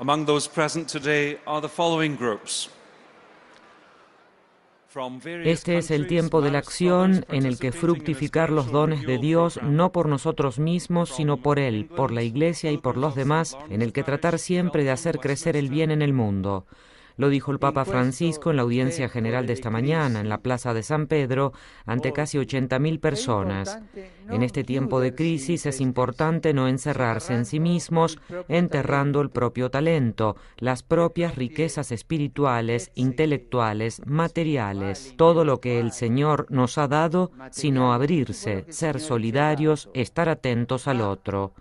Among those present today the following groups. Este es el tiempo de la acción en el que fructificar los dones de Dios no por nosotros mismos, sino por Él, por la Iglesia y por los demás, en el que tratar siempre de hacer crecer el bien en el mundo. Lo dijo el Papa Francisco en la audiencia general de esta mañana en la Plaza de San Pedro ante oh, casi 80.000 personas. En este tiempo de crisis es este importante no encerrarse en sí mismos, enterrando el propio talento, las propias riquezas espirituales, intelectuales, materiales, todo lo que el Señor nos ha dado, sino abrirse, ser solidarios, estar atentos al otro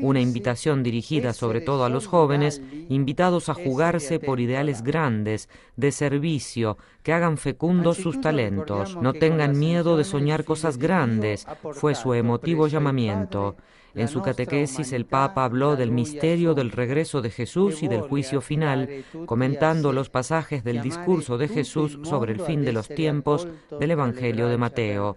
una invitación dirigida sobre todo a los jóvenes, invitados a jugarse por ideales grandes, de servicio, que hagan fecundos sus talentos, no tengan miedo de soñar cosas grandes, fue su emotivo este llamamiento. En su catequesis el Papa habló del misterio del regreso de Jesús y del juicio final, comentando los pasajes del discurso de Jesús sobre el fin de los este tiempos del Evangelio de Mateo.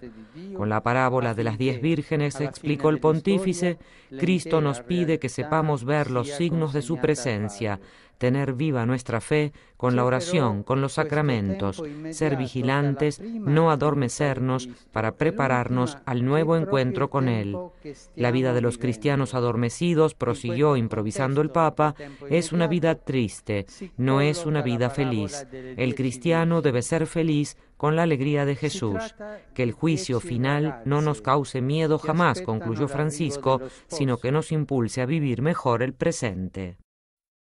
Con la parábola de las diez vírgenes explicó el pontífice, Cristo nos pide que sepamos ver los signos de su presencia tener viva nuestra fe con la oración, con los pues, sacramentos, ser vigilantes, no adormecernos para prepararnos al nuevo encuentro con Él. La vida de los cristianos adormecidos, pues, prosiguió improvisando el Papa, es una vida triste, no es una vida feliz. El cristiano debe ser feliz con la alegría de Jesús. Que el juicio final no nos cause miedo jamás, concluyó Francisco, sino que nos impulse a vivir mejor el presente.